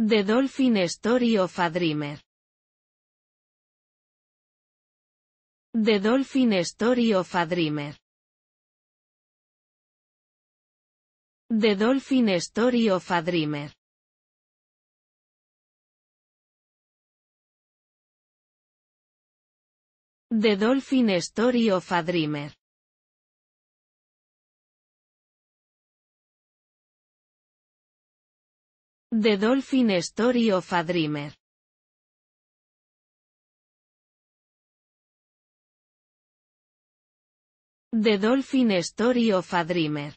The Dolphin Story of a Dreamer. The Dolphin Story of a Dreamer. The Dolphin Story of a The Dolphin Story of a Dreamer. The Dolphin Story of a Dreamer. The Dolphin Story of a Dreamer.